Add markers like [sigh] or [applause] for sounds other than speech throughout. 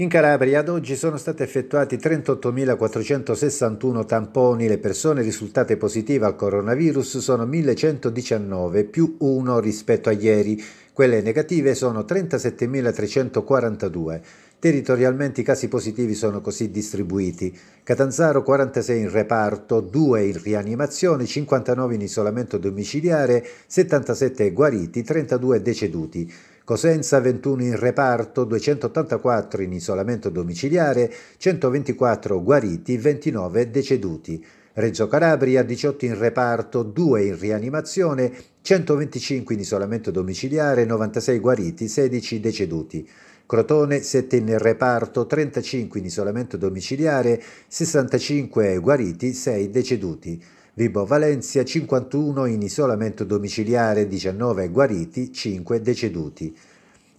In Calabria ad oggi sono stati effettuati 38.461 tamponi, le persone risultate positive al coronavirus sono 1.119 più 1 rispetto a ieri, quelle negative sono 37.342. Territorialmente i casi positivi sono così distribuiti. Catanzaro 46 in reparto, 2 in rianimazione, 59 in isolamento domiciliare, 77 guariti, 32 deceduti. Cosenza 21 in reparto, 284 in isolamento domiciliare, 124 guariti, 29 deceduti. Reggio Calabria 18 in reparto, 2 in rianimazione, 125 in isolamento domiciliare, 96 guariti, 16 deceduti. Crotone 7 in reparto, 35 in isolamento domiciliare, 65 guariti, 6 deceduti. Vibo Valencia 51 in isolamento domiciliare, 19 guariti, 5 deceduti.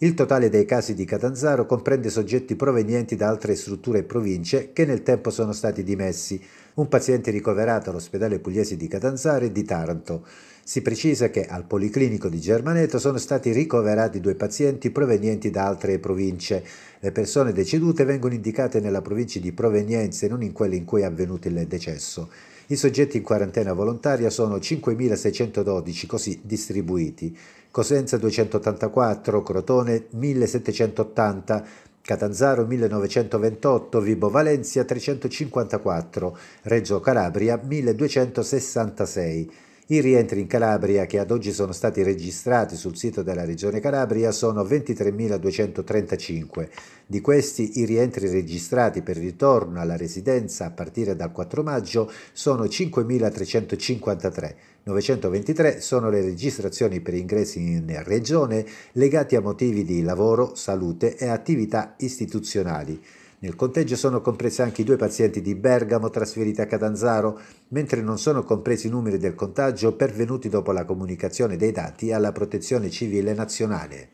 Il totale dei casi di Catanzaro comprende soggetti provenienti da altre strutture e province che nel tempo sono stati dimessi, un paziente ricoverato all'ospedale pugliese di Catanzaro e di Taranto. Si precisa che al Policlinico di Germaneto sono stati ricoverati due pazienti provenienti da altre province. Le persone decedute vengono indicate nella provincia di provenienza e non in quelle in cui è avvenuto il decesso. I soggetti in quarantena volontaria sono 5.612, così distribuiti. Cosenza 284, Crotone 1780, Catanzaro 1928, Vibo Valencia 354, Reggio Calabria 1266. I rientri in Calabria che ad oggi sono stati registrati sul sito della Regione Calabria sono 23.235. Di questi i rientri registrati per ritorno alla residenza a partire dal 4 maggio sono 5.353. 923 sono le registrazioni per ingressi in regione legati a motivi di lavoro, salute e attività istituzionali. Nel conteggio sono compresi anche i due pazienti di Bergamo trasferiti a Catanzaro, mentre non sono compresi i numeri del contagio pervenuti dopo la comunicazione dei dati alla Protezione Civile Nazionale.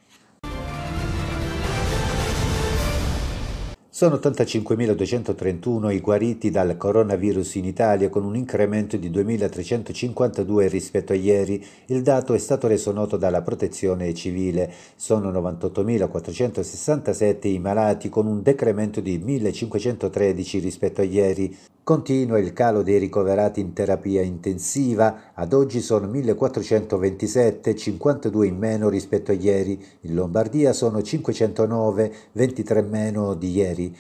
Sono 85.231 i guariti dal coronavirus in Italia con un incremento di 2.352 rispetto a ieri. Il dato è stato reso noto dalla protezione civile. Sono 98.467 i malati con un decremento di 1.513 rispetto a ieri. Continua il calo dei ricoverati in terapia intensiva, ad oggi sono 1427, 52 in meno rispetto a ieri, in Lombardia sono 509, 23 meno di ieri.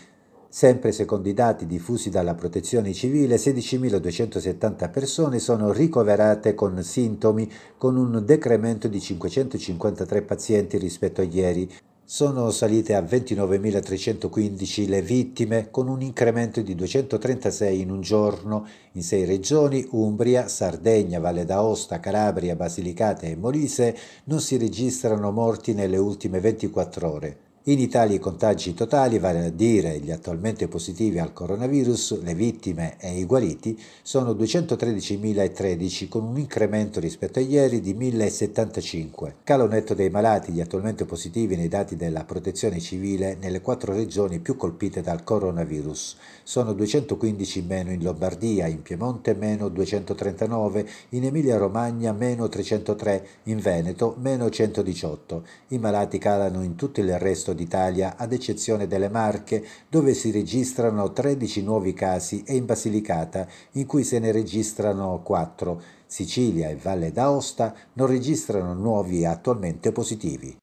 Sempre secondo i dati diffusi dalla Protezione Civile, 16.270 persone sono ricoverate con sintomi, con un decremento di 553 pazienti rispetto a ieri. Sono salite a 29.315 le vittime, con un incremento di 236 in un giorno, in sei regioni, Umbria, Sardegna, Valle d'Aosta, Calabria, Basilicata e Molise, non si registrano morti nelle ultime 24 ore. In Italia i contagi totali, vale a dire gli attualmente positivi al coronavirus, le vittime e i guariti, sono 213.013 con un incremento rispetto a ieri di 1.075. Calo netto dei malati, gli attualmente positivi nei dati della protezione civile nelle quattro regioni più colpite dal coronavirus. Sono 215 meno in Lombardia, in Piemonte meno 239, in Emilia-Romagna meno 303, in Veneto meno 118. I malati calano in tutto il resto d'Italia, ad eccezione delle Marche, dove si registrano 13 nuovi casi, e in Basilicata, in cui se ne registrano 4. Sicilia e Valle d'Aosta non registrano nuovi attualmente positivi.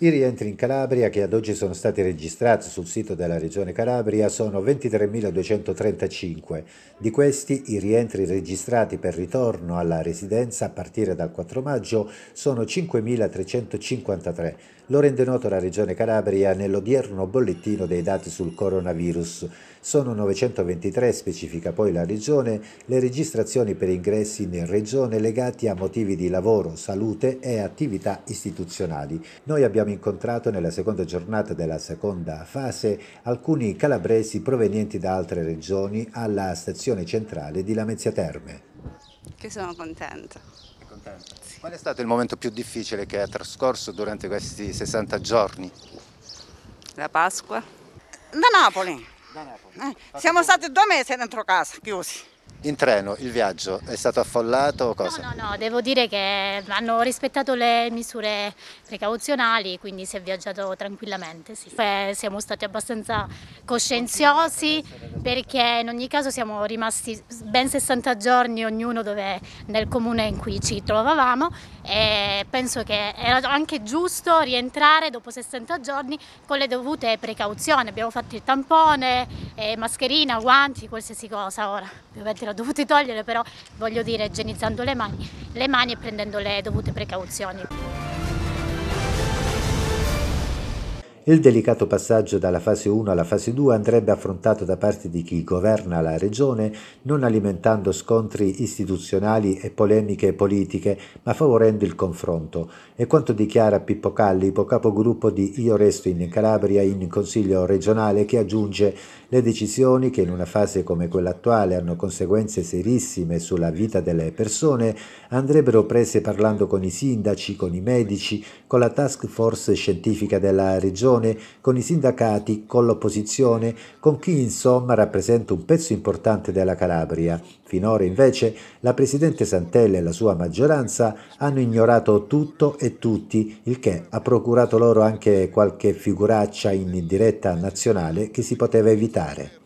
I rientri in Calabria, che ad oggi sono stati registrati sul sito della Regione Calabria, sono 23.235. Di questi, i rientri registrati per ritorno alla residenza a partire dal 4 maggio sono 5.353. Lo rende noto la Regione Calabria nell'odierno bollettino dei dati sul coronavirus sono 923, specifica poi la Regione, le registrazioni per ingressi in Regione legati a motivi di lavoro, salute e attività istituzionali. Noi abbiamo incontrato nella seconda giornata della seconda fase alcuni calabresi provenienti da altre regioni alla stazione centrale di Lamezia Terme. Che sono contenta. Qual è stato il momento più difficile che hai trascorso durante questi 60 giorni? La Pasqua. Da Napoli. Eh, siamo stati due mesi dentro casa, chiusi. In treno il viaggio è stato affollato o cosa? No, no, no, devo dire che hanno rispettato le misure precauzionali, quindi si è viaggiato tranquillamente. Sì. Siamo stati abbastanza coscienziosi perché in ogni caso siamo rimasti ben 60 giorni ognuno dove, nel comune in cui ci trovavamo e penso che era anche giusto rientrare dopo 60 giorni con le dovute precauzioni. Abbiamo fatto il tampone, eh, mascherina, guanti, qualsiasi cosa ora. Ovviamente l'ho dovuto togliere, però voglio dire igienizzando le mani, le mani e prendendo le dovute precauzioni. Il delicato passaggio dalla fase 1 alla fase 2 andrebbe affrontato da parte di chi governa la regione, non alimentando scontri istituzionali e polemiche politiche, ma favorendo il confronto. E quanto dichiara Pippo Callipo, capogruppo di Io Resto in Calabria in Consiglio regionale, che aggiunge le decisioni che in una fase come quella attuale hanno conseguenze serissime sulla vita delle persone andrebbero prese parlando con i sindaci, con i medici, con la task force scientifica della regione, con i sindacati, con l'opposizione, con chi insomma rappresenta un pezzo importante della Calabria. Finora invece la Presidente Santella e la sua maggioranza hanno ignorato tutto e tutti, il che ha procurato loro anche qualche figuraccia in diretta nazionale che si poteva evitare militare.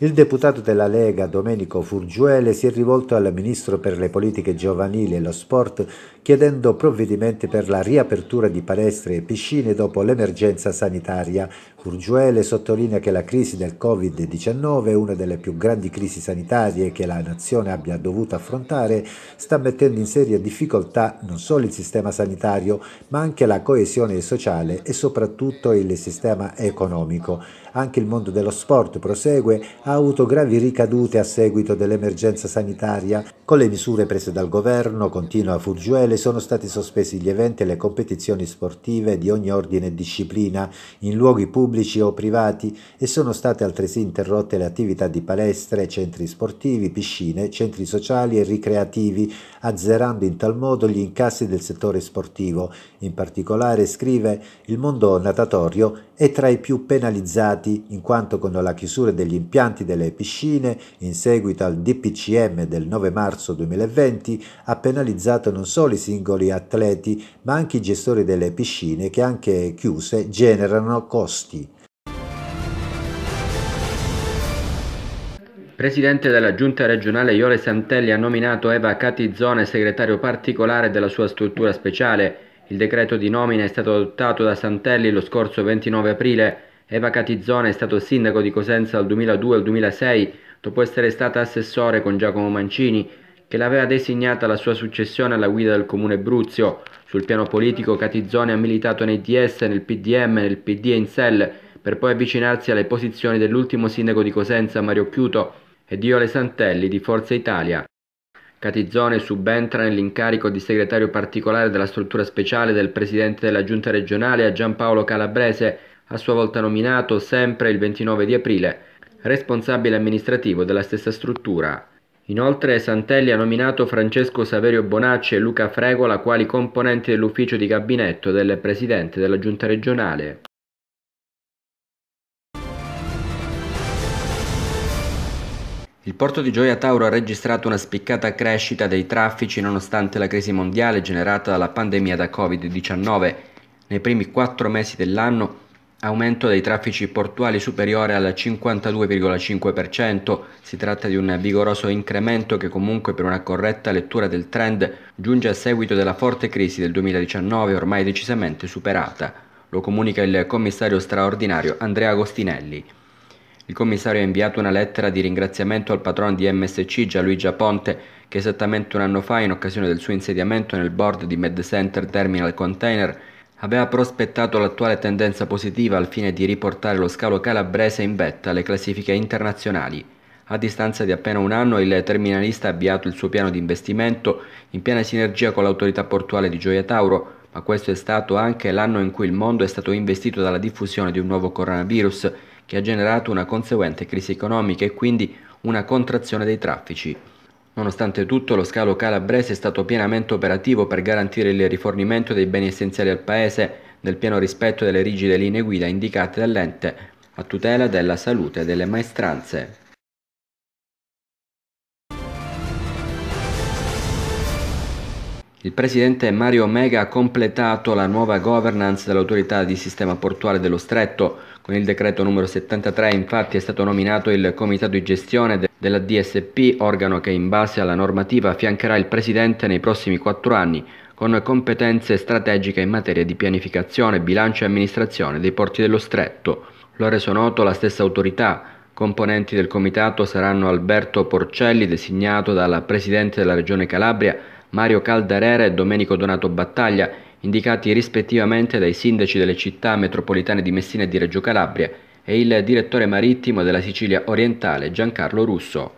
Il deputato della Lega Domenico Furgiuele si è rivolto al ministro per le politiche giovanili e lo sport chiedendo provvedimenti per la riapertura di palestre e piscine dopo l'emergenza sanitaria. Furgiuele sottolinea che la crisi del Covid-19, una delle più grandi crisi sanitarie che la nazione abbia dovuto affrontare, sta mettendo in seria difficoltà non solo il sistema sanitario, ma anche la coesione sociale e soprattutto il sistema economico. Anche il mondo dello sport prosegue ha avuto gravi ricadute a seguito dell'emergenza sanitaria. Con le misure prese dal governo, continua Fuggiuele, sono stati sospesi gli eventi e le competizioni sportive di ogni ordine e disciplina, in luoghi pubblici o privati e sono state altresì interrotte le attività di palestre, centri sportivi, piscine, centri sociali e ricreativi, azzerando in tal modo gli incassi del settore sportivo. In particolare, scrive, il mondo natatorio è tra i più penalizzati, in quanto con la chiusura degli impianti ristoranti, delle piscine, in seguito al DPCM del 9 marzo 2020, ha penalizzato non solo i singoli atleti, ma anche i gestori delle piscine che anche chiuse generano costi. Presidente della Giunta regionale Iole Santelli ha nominato Eva Catizzone segretario particolare della sua struttura speciale. Il decreto di nomina è stato adottato da Santelli lo scorso 29 aprile Eva Catizzone è stato sindaco di Cosenza dal 2002 al 2006 dopo essere stata assessore con Giacomo Mancini che l'aveva designata la sua successione alla guida del comune Bruzio. Sul piano politico Catizzone ha militato nei DS, nel PDM, nel PD e in SEL per poi avvicinarsi alle posizioni dell'ultimo sindaco di Cosenza Mario Chiuto e di Ole Santelli di Forza Italia. Catizzone subentra nell'incarico di segretario particolare della struttura speciale del presidente della giunta regionale a Giampaolo Calabrese a sua volta nominato sempre il 29 di aprile responsabile amministrativo della stessa struttura. Inoltre Santelli ha nominato Francesco Saverio Bonacci e Luca Fregola quali componenti dell'ufficio di gabinetto del Presidente della Giunta regionale. Il porto di Gioia Tauro ha registrato una spiccata crescita dei traffici nonostante la crisi mondiale generata dalla pandemia da Covid-19. Nei primi quattro mesi dell'anno aumento dei traffici portuali superiore al 52,5%, si tratta di un vigoroso incremento che comunque per una corretta lettura del trend giunge a seguito della forte crisi del 2019 ormai decisamente superata, lo comunica il commissario straordinario Andrea Agostinelli. Il commissario ha inviato una lettera di ringraziamento al patrono di MSC Gianluigi Ponte che esattamente un anno fa in occasione del suo insediamento nel board di MedCenter Terminal Container aveva prospettato l'attuale tendenza positiva al fine di riportare lo scalo calabrese in vetta alle classifiche internazionali. A distanza di appena un anno il terminalista ha avviato il suo piano di investimento in piena sinergia con l'autorità portuale di Gioia Tauro, ma questo è stato anche l'anno in cui il mondo è stato investito dalla diffusione di un nuovo coronavirus che ha generato una conseguente crisi economica e quindi una contrazione dei traffici. Nonostante tutto, lo scalo calabrese è stato pienamente operativo per garantire il rifornimento dei beni essenziali al Paese nel pieno rispetto delle rigide linee guida indicate dall'ente a tutela della salute delle maestranze. Il presidente Mario Mega ha completato la nuova governance dell'autorità di sistema portuale dello Stretto con il decreto numero 73 infatti è stato nominato il comitato di gestione de della DSP, organo che in base alla normativa affiancherà il Presidente nei prossimi quattro anni, con competenze strategiche in materia di pianificazione, bilancio e amministrazione dei porti dello Stretto. Lo ha reso noto la stessa autorità. Componenti del comitato saranno Alberto Porcelli, designato dalla Presidente della Regione Calabria, Mario Caldarera e Domenico Donato Battaglia, indicati rispettivamente dai sindaci delle città metropolitane di Messina e di Reggio Calabria e il direttore marittimo della Sicilia orientale Giancarlo Russo.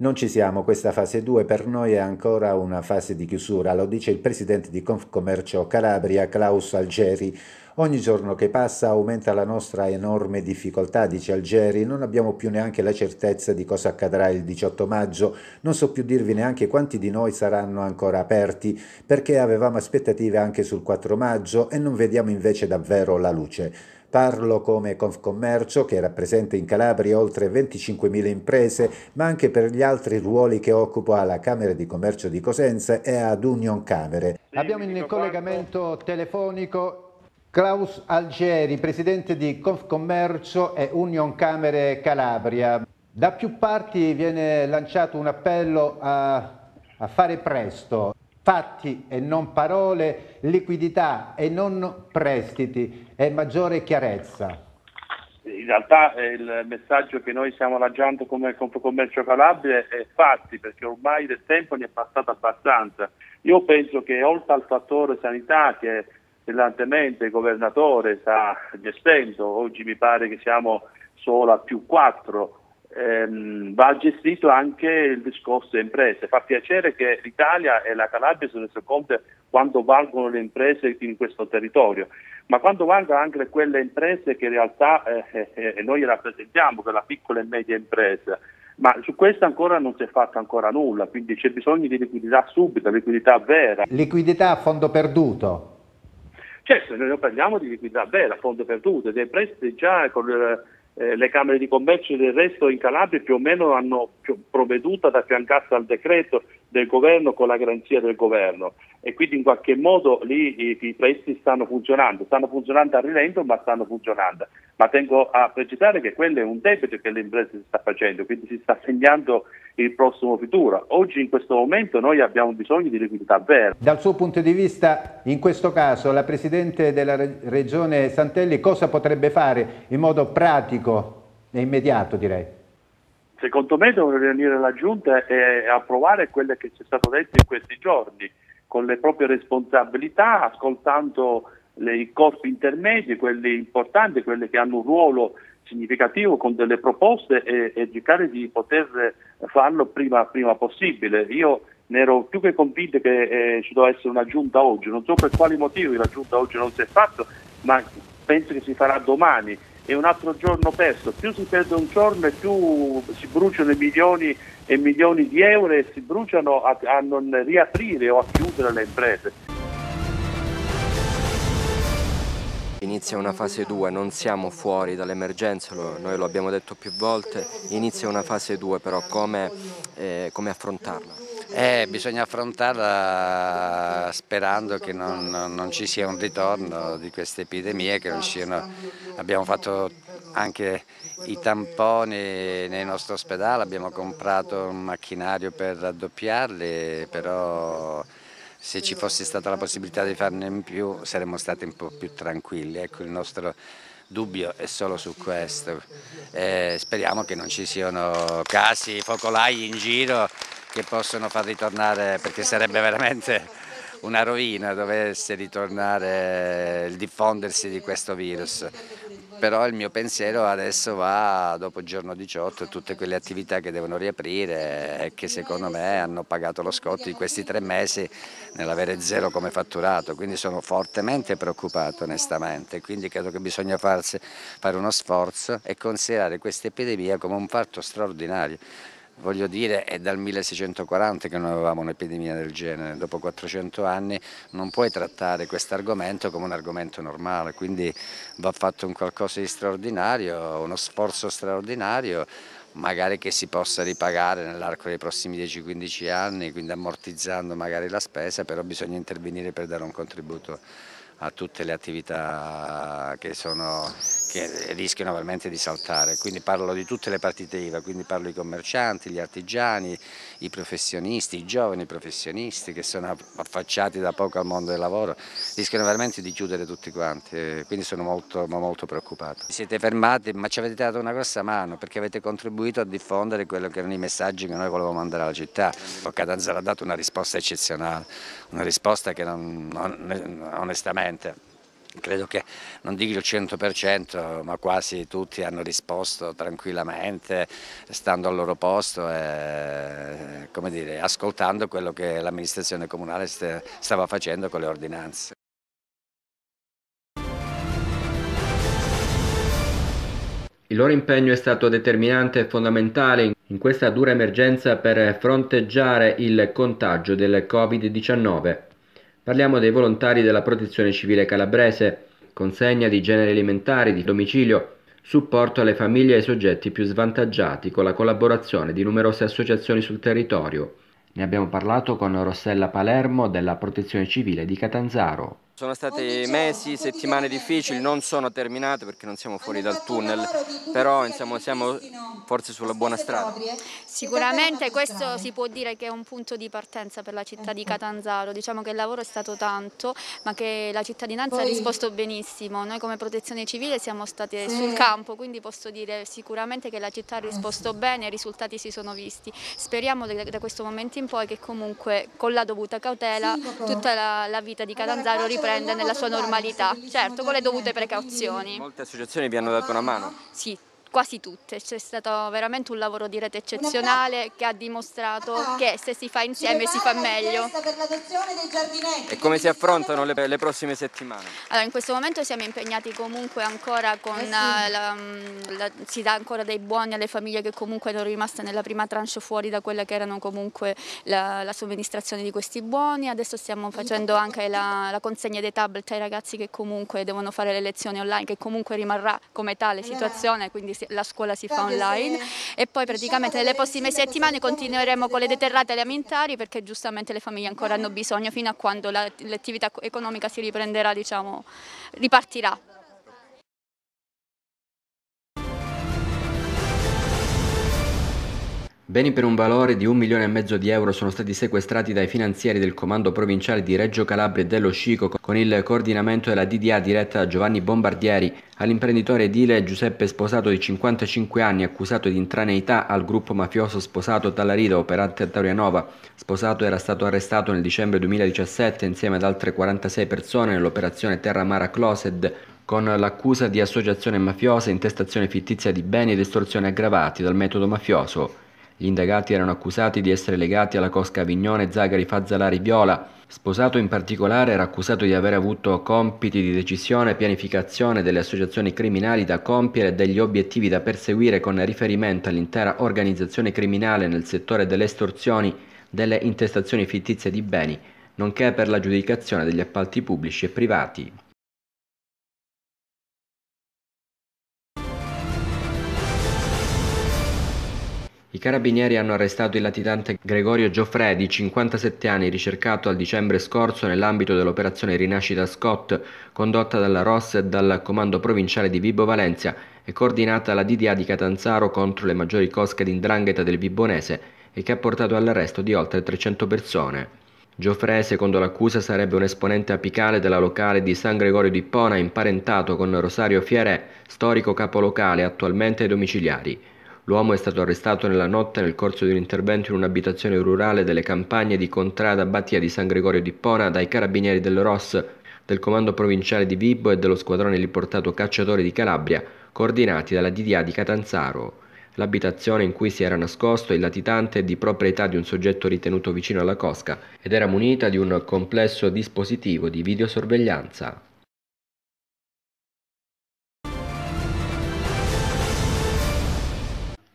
Non ci siamo, questa fase 2 per noi è ancora una fase di chiusura, lo dice il presidente di Confcommercio Calabria Klaus Algeri. Ogni giorno che passa aumenta la nostra enorme difficoltà, dice Algeri, non abbiamo più neanche la certezza di cosa accadrà il 18 maggio, non so più dirvi neanche quanti di noi saranno ancora aperti, perché avevamo aspettative anche sul 4 maggio e non vediamo invece davvero la luce. Parlo come Confcommercio, che rappresenta in Calabria oltre 25.000 imprese, ma anche per gli altri ruoli che occupo alla Camera di Commercio di Cosenza e ad Union Camere. Abbiamo in collegamento telefonico Klaus Algeri, presidente di Confcommercio e Union Camere Calabria. Da più parti viene lanciato un appello a, a fare presto fatti e non parole, liquidità e non prestiti e maggiore chiarezza. In realtà eh, il messaggio che noi stiamo lanciando come Confcommercio Calabria è fatti perché ormai del tempo ne è passato abbastanza. Io penso che oltre al fattore sanità che brillantemente il governatore sta gestendo, oggi mi pare che siamo solo a più quattro ehm, va gestito anche il discorso imprese. Fa piacere che l'Italia e la Calabria si sono rese quanto valgono le imprese in questo territorio, ma quanto valgono anche quelle imprese che in realtà eh, eh, eh noi rappresentiamo, quella piccola e media impresa. Ma su questo ancora non si è fatto ancora nulla, quindi c'è bisogno di liquidità subito, liquidità vera. Liquidità a fondo perduto? Certo, noi parliamo di liquidità vera, a fondo perduto, dei prestiti già con... Eh, eh, le Camere di Commercio e del resto in Calabria più o meno hanno provveduto ad affiancarsi al decreto del governo con la garanzia del governo e quindi in qualche modo lì i, i prezzi stanno funzionando, stanno funzionando a rilento ma stanno funzionando. Ma tengo a precisare che quello è un debito che l'impresa si sta facendo, quindi si sta segnando il prossimo futuro. Oggi in questo momento noi abbiamo bisogno di liquidità vera. Dal suo punto di vista, in questo caso, la Presidente della Regione Santelli cosa potrebbe fare in modo pratico e immediato direi? Secondo me dovrebbe venire la Giunta e approvare quello che ci è stato detto in questi giorni, con le proprie responsabilità, ascoltando le, i corpi intermedi, quelli importanti, quelli che hanno un ruolo significativo con delle proposte e, e cercare di poter farlo prima, prima possibile. Io ne ero più che convinto che eh, ci doveva essere una giunta oggi, non so per quali motivi la giunta oggi non si è fatta, ma penso che si farà domani e un altro giorno perso, più si perde un giorno e più si bruciano milioni e milioni di euro e si bruciano a, a non riaprire o a chiudere le imprese. Inizia una fase 2, non siamo fuori dall'emergenza, noi lo abbiamo detto più volte, inizia una fase 2 però come, eh, come affrontarla? Eh, bisogna affrontarla sperando che non, non ci sia un ritorno di queste epidemie, siano... abbiamo fatto anche i tamponi nel nostro ospedale, abbiamo comprato un macchinario per raddoppiarli, però se ci fosse stata la possibilità di farne in più saremmo stati un po' più tranquilli, ecco il nostro dubbio è solo su questo. Eh, speriamo che non ci siano casi, focolai in giro che possono far ritornare, perché sarebbe veramente una rovina dovesse ritornare il diffondersi di questo virus. Però il mio pensiero adesso va dopo il giorno 18 tutte quelle attività che devono riaprire e eh, che secondo me hanno pagato lo scotto di questi tre mesi nell'avere zero come fatturato, quindi sono fortemente preoccupato onestamente, quindi credo che bisogna farsi, fare uno sforzo e considerare questa epidemia come un fatto straordinario voglio dire è dal 1640 che non avevamo un'epidemia del genere, dopo 400 anni non puoi trattare questo argomento come un argomento normale, quindi va fatto un qualcosa di straordinario, uno sforzo straordinario magari che si possa ripagare nell'arco dei prossimi 10-15 anni, quindi ammortizzando magari la spesa, però bisogna intervenire per dare un contributo a tutte le attività che, sono, che rischiano veramente di saltare. Quindi parlo di tutte le partite IVA, quindi parlo di commercianti, gli artigiani, i professionisti, i giovani professionisti che sono affacciati da poco al mondo del lavoro, rischiano veramente di chiudere tutti quanti, eh, quindi sono molto, molto preoccupato. Siete fermati ma ci avete dato una grossa mano perché avete contribuito a diffondere quello che erano i messaggi che noi volevamo mandare alla città. Catanzaro ha dato una risposta eccezionale, una risposta che non, non, onestamente sicuramente credo che non dico il 100% ma quasi tutti hanno risposto tranquillamente stando al loro posto e dire, ascoltando quello che l'amministrazione comunale stava facendo con le ordinanze. Il loro impegno è stato determinante e fondamentale in questa dura emergenza per fronteggiare il contagio del Covid-19. Parliamo dei volontari della Protezione Civile Calabrese, consegna di generi alimentari di domicilio, supporto alle famiglie e ai soggetti più svantaggiati con la collaborazione di numerose associazioni sul territorio. Ne abbiamo parlato con Rossella Palermo della Protezione Civile di Catanzaro. Sono stati mesi, settimane difficili, non sono terminate perché non siamo fuori dal tunnel, però insomma, siamo forse sulla buona strada. Sicuramente questo si può dire che è un punto di partenza per la città di ecco. Catanzaro, diciamo che il lavoro è stato tanto, ma che la cittadinanza ha risposto benissimo, noi come protezione civile siamo state sul campo, quindi posso dire sicuramente che la città ha risposto ah, bene, i risultati si sono visti. Speriamo da questo momento in poi che comunque con la dovuta cautela tutta la, la vita di Catanzaro riprende nella sua normalità, certo con le dovute precauzioni. Molte associazioni vi hanno dato una mano? Sì, quasi tutte, c'è stato veramente un lavoro di rete eccezionale che ha dimostrato ah, ah. che se si fa insieme si fa meglio. E come si affrontano le, le prossime settimane? Allora, in questo momento siamo impegnati comunque ancora con, eh sì. Eh, la, mm, la, si dà ancora dei buoni alle famiglie che comunque erano rimaste nella prima tranche fuori da quella che erano comunque la, la somministrazione di questi buoni, adesso stiamo facendo anche la, la consegna dei tablet ai ragazzi che comunque devono fare le lezioni online, che comunque rimarrà come tale situazione, quindi la scuola si fa online e poi diciamo praticamente nelle prossime settimane continueremo con le deterrate alimentari perché giustamente le famiglie ancora hanno bisogno fino a quando l'attività economica si riprenderà, diciamo, ripartirà. Beni per un valore di un milione e mezzo di euro sono stati sequestrati dai finanzieri del Comando Provinciale di Reggio Calabria e dello Scico con il coordinamento della DDA diretta da Giovanni Bombardieri all'imprenditore edile Giuseppe Sposato di 55 anni accusato di intraneità al gruppo mafioso Sposato Tallarida operante a Taurianova. Sposato era stato arrestato nel dicembre 2017 insieme ad altre 46 persone nell'operazione Terra Mara Closed con l'accusa di associazione mafiosa, intestazione fittizia di beni ed estorsione aggravati dal metodo mafioso. Gli indagati erano accusati di essere legati alla cosca Avignone Zagari Fazzalari Viola. Sposato in particolare era accusato di aver avuto compiti di decisione e pianificazione delle associazioni criminali da compiere e degli obiettivi da perseguire con riferimento all'intera organizzazione criminale nel settore delle estorsioni, delle intestazioni fittizie di beni, nonché per l'aggiudicazione degli appalti pubblici e privati. I carabinieri hanno arrestato il latitante Gregorio Gioffre, di 57 anni, ricercato al dicembre scorso nell'ambito dell'operazione Rinascita Scott, condotta dalla ROS e dal Comando Provinciale di Vibo Valencia e coordinata alla DDA di Catanzaro contro le maggiori cosche di indrangheta del Vibonese e che ha portato all'arresto di oltre 300 persone. Gioffre, secondo l'accusa, sarebbe un esponente apicale della locale di San Gregorio di Pona, imparentato con Rosario Fiere, storico capolocale attualmente ai domiciliari. L'uomo è stato arrestato nella notte nel corso di un intervento in un'abitazione rurale delle campagne di Contrada Battia di San Gregorio di Pona dai carabinieri del ROS, del comando provinciale di Vibo e dello squadrone riportato cacciatori di Calabria, coordinati dalla DDA di Catanzaro. L'abitazione in cui si era nascosto il latitante è di proprietà di un soggetto ritenuto vicino alla cosca ed era munita di un complesso dispositivo di videosorveglianza.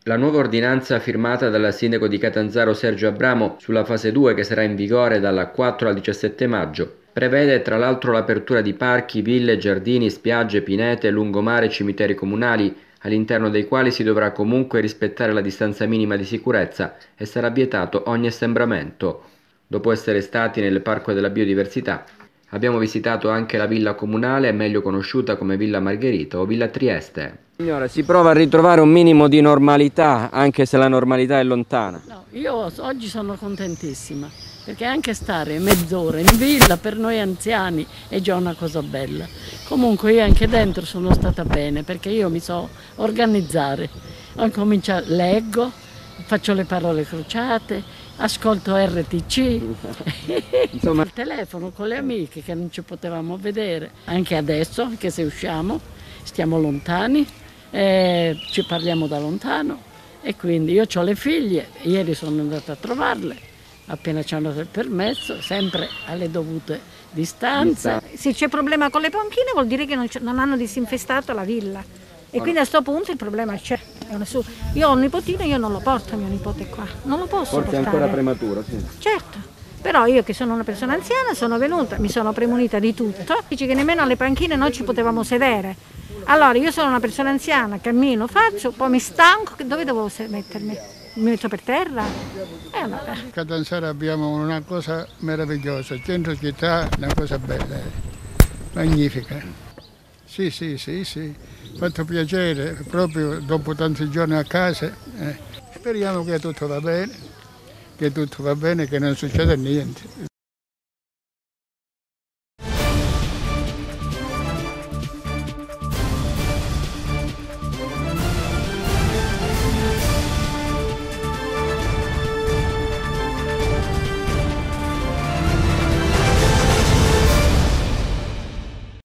La nuova ordinanza firmata dal sindaco di Catanzaro Sergio Abramo sulla fase 2 che sarà in vigore dalla 4 al 17 maggio prevede tra l'altro l'apertura di parchi, ville, giardini, spiagge, pinete, lungomare, e cimiteri comunali all'interno dei quali si dovrà comunque rispettare la distanza minima di sicurezza e sarà vietato ogni assembramento. Dopo essere stati nel Parco della Biodiversità, abbiamo visitato anche la villa comunale, meglio conosciuta come Villa Margherita o Villa Trieste. Signora, si prova a ritrovare un minimo di normalità, anche se la normalità è lontana. No, io oggi sono contentissima, perché anche stare mezz'ora in villa per noi anziani è già una cosa bella. Comunque io anche dentro sono stata bene, perché io mi so organizzare. Ho cominciato, leggo, faccio le parole crociate, ascolto RTC, [laughs] Insomma... il telefono con le amiche che non ci potevamo vedere, anche adesso, anche se usciamo, stiamo lontani eh, ci parliamo da lontano e quindi io ho le figlie, ieri sono andata a trovarle, appena ci hanno dato il permesso, sempre alle dovute distanze. Se c'è problema con le panchine vuol dire che non, non hanno disinfestato la villa. E quindi a questo punto il problema c'è. Io ho un nipotino, io non lo porto mio nipote qua, non lo posso Forse portare. Forse ancora prematuro, sì. Certo. Però io che sono una persona anziana sono venuta, mi sono premunita di tutto, dice che nemmeno alle panchine noi ci potevamo sedere. Allora io sono una persona anziana, cammino, faccio, poi mi stanco, dove devo mettermi? Mi metto per terra? E allora. A Catanzaro abbiamo una cosa meravigliosa, il centro città è una cosa bella, magnifica. Sì, sì, sì, sì, fatto piacere proprio dopo tanti giorni a casa. Eh. Speriamo che tutto va bene che tutto va bene, che non succede niente.